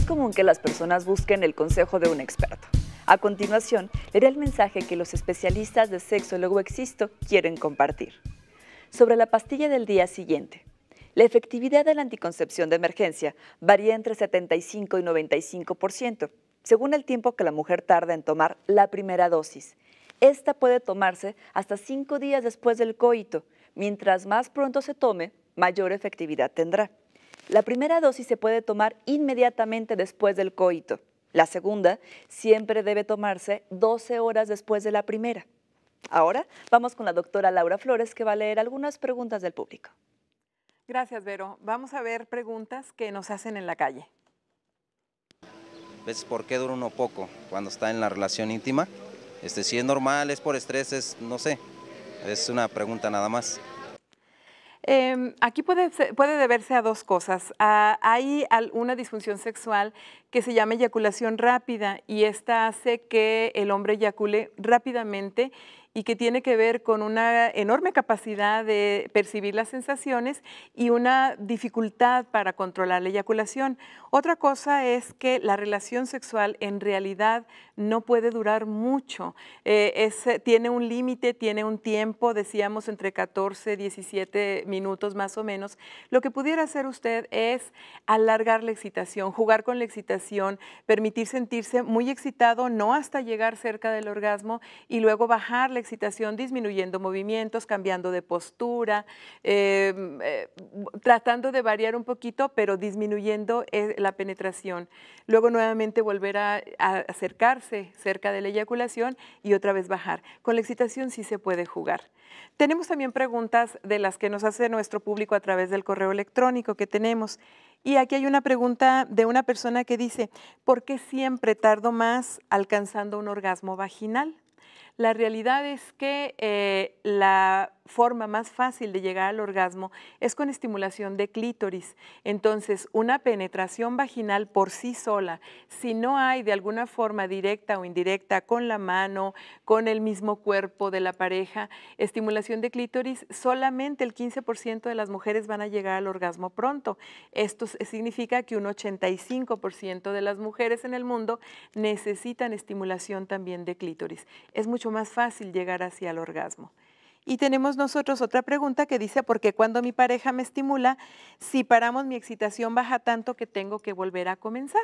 es común que las personas busquen el consejo de un experto. A continuación, leeré el mensaje que los especialistas de sexo luego existo quieren compartir. Sobre la pastilla del día siguiente. La efectividad de la anticoncepción de emergencia varía entre 75 y 95%, según el tiempo que la mujer tarda en tomar la primera dosis. Esta puede tomarse hasta cinco días después del coito. Mientras más pronto se tome, mayor efectividad tendrá. La primera dosis se puede tomar inmediatamente después del coito. La segunda siempre debe tomarse 12 horas después de la primera. Ahora vamos con la doctora Laura Flores que va a leer algunas preguntas del público. Gracias, Vero. Vamos a ver preguntas que nos hacen en la calle. ¿Ves por qué dura uno poco cuando está en la relación íntima? Este, si es normal, es por estrés, no sé. Es una pregunta nada más. Em, aquí puede, deberse a dos cosas. hay una disfunción sexual que se llama eyaculación rápida y esta hace que el hombre eyacule rápidamente y que tiene que ver con una enorme capacidad de percibir las sensaciones y una dificultad para controlar la eyaculación. Otra cosa es que la relación sexual en realidad no puede durar mucho. Eh, eh, tiene un límite, tiene un tiempo, decíamos entre 14 17 minutos más o menos. Lo que pudiera hacer usted es alargar la excitación, jugar con la excitación, permitir sentirse muy excitado, no hasta llegar cerca del orgasmo y luego bajar excitación disminuyendo movimientos, cambiando de postura, em, eh, tratando de variar un poquito, pero disminuyendo eh, la penetración. Luego nuevamente volver a, a acercarse cerca de la eyaculación y otra vez bajar. Con la excitación sí se puede jugar. Tenemos también preguntas de las que nos hace nuestro público a través del correo electrónico que tenemos. Y aquí hay una pregunta de una persona que dice, ¿por qué siempre tardo más alcanzando un orgasmo vaginal? La realidad es que eh, la forma más fácil de llegar al orgasmo es con estimulación de clítoris. Entonces, una penetración vaginal por sí sola, si no hay de alguna forma directa o indirecta con la mano, con el mismo cuerpo de la pareja, estimulación de clítoris, solamente el 15% de las mujeres van a llegar al orgasmo pronto. Esto significa que un 85% de las mujeres en el mundo necesitan estimulación también de clítoris. Es mucho más fácil llegar hacia el orgasmo. Y tenemos nosotros otra pregunta que dice, ¿por qué cuando mi pareja me estimula, si paramos mi excitación baja tanto que tengo que volver a comenzar?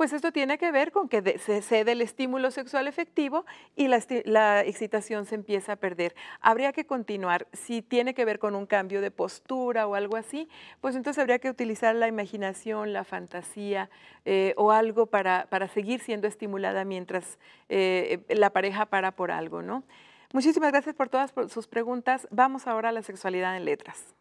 Pues esto tiene que ver con que se cede el estímulo sexual efectivo y la, excitación se empieza a perder. Habría que continuar. Si tiene que ver con un cambio de postura o algo así, pues entonces habría que utilizar la imaginación, la fantasía eh, o algo para, seguir siendo estimulada mientras eh, eh, la pareja para por algo, ¿no? Muchísimas gracias por todas sus preguntas. Vamos ahora a la sexualidad en letras.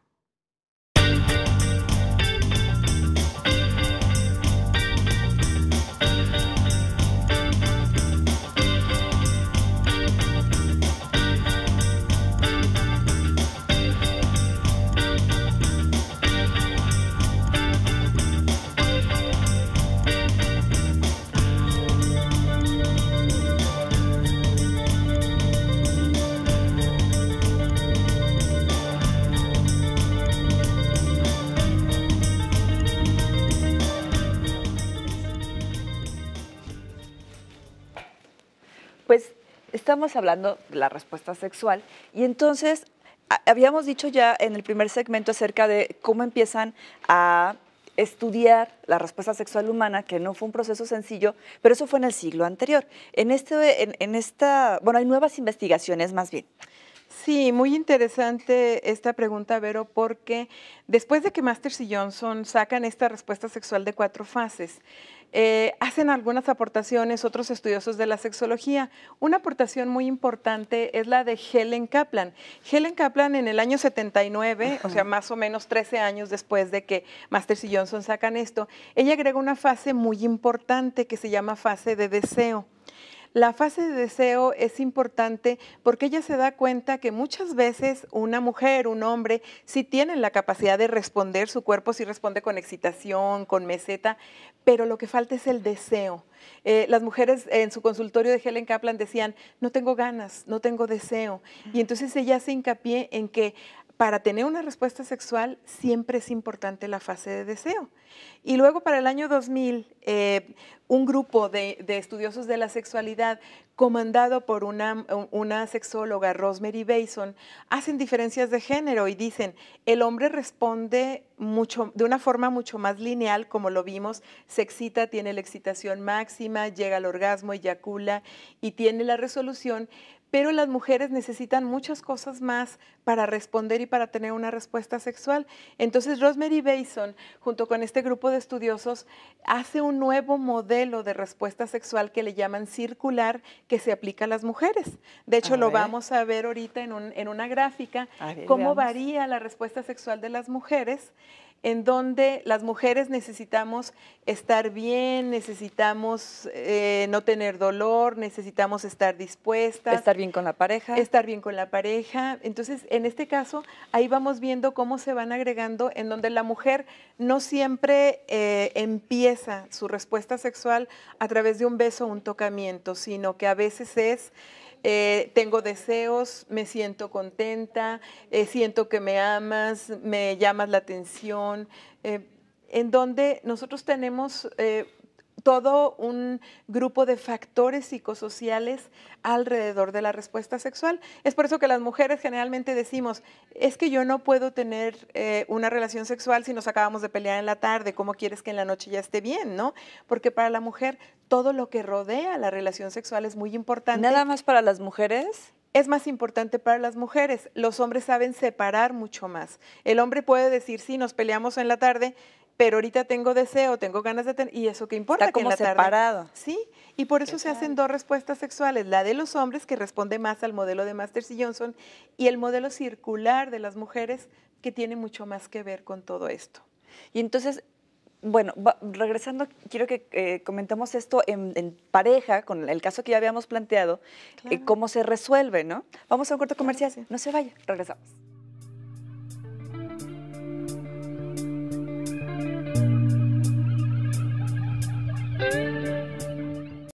Estamos hablando de la respuesta sexual y entonces habíamos dicho ya en el primer segmento acerca de cómo empiezan a estudiar la respuesta sexual humana, que no fue un proceso sencillo, pero eso fue en el siglo anterior. En, este, en, esta, bueno, hay nuevas investigaciones más bien Sí, muy interesante esta pregunta, Vero, porque después de que Masters y Johnson sacan esta respuesta sexual de cuatro fases, eh, hacen algunas aportaciones otros estudiosos de la sexología. Una aportación muy importante es la de Helen Kaplan. Helen Kaplan en el año 79, o sea, más o menos 13 años después de que Masters y Johnson sacan esto, ella agrega una fase muy importante que se llama fase de deseo. La fase de deseo es importante porque ella se da cuenta que muchas veces una mujer, un hombre, sí tienen la capacidad de responder, su cuerpo sí responde con excitación, con meseta, pero lo que falta es el deseo. Eh, las mujeres en su consultorio de Helen Kaplan decían, no tengo ganas, no tengo deseo. Y entonces ella se hincapié en que para tener una respuesta sexual siempre es importante la fase de deseo. Y luego para el año 2000, eh, un grupo de, estudiosos de la sexualidad, comandado por una, sexóloga, Rosemary Bason, hacen diferencias de género y dicen, el hombre responde mucho, de una forma mucho más lineal, como lo vimos, se excita, tiene la excitación máxima, llega al orgasmo, eyacula y tiene la resolución, pero las mujeres necesitan muchas cosas más para responder y para tener una respuesta sexual. Entonces Rosemary Bason, junto con este grupo de estudiosos, hace un nuevo modelo de respuesta sexual que le llaman circular, que se aplica a las mujeres. De hecho, lo vamos a ver ahorita en, una gráfica, cómo varía la respuesta sexual de las mujeres en donde las mujeres necesitamos estar bien, necesitamos eh, no tener dolor, necesitamos estar dispuestas. Estar bien con la pareja. Estar bien con la pareja. Entonces, en este caso, ahí vamos viendo cómo se van agregando, en donde la mujer no siempre eh, empieza su respuesta sexual a través de un beso o un tocamiento, sino que a veces es... Eh, tengo deseos, me siento contenta, eh, siento que me amas, me llamas la atención, eh, en donde nosotros tenemos todo un grupo de factores psicosociales alrededor de la respuesta sexual. Es por eso que las mujeres generalmente decimos, es que yo no puedo tener eh, una relación sexual si nos acabamos de pelear en la tarde, ¿cómo quieres que en la noche ya esté bien? ¿no? Porque para la mujer todo lo que rodea la relación sexual es muy importante. ¿Nada más para las mujeres? es más importante para las mujeres. Los hombres saben separar mucho más. El hombre puede decir, sí, nos peleamos en la tarde, pero ahorita tengo deseo, tengo ganas de tener, y eso que importa. Está como separado. sí, y por eso se hacen dos respuestas sexuales, la de los hombres que responde más al modelo de Masters y Johnson y el modelo circular de las mujeres que tiene mucho más que ver con todo esto. Y entonces, bueno, regresando, quiero que eh, comentemos esto en, pareja con el caso que ya habíamos planteado, eh, cómo se resuelve, ¿no? Vamos a un corto comercial, no se vaya, regresamos.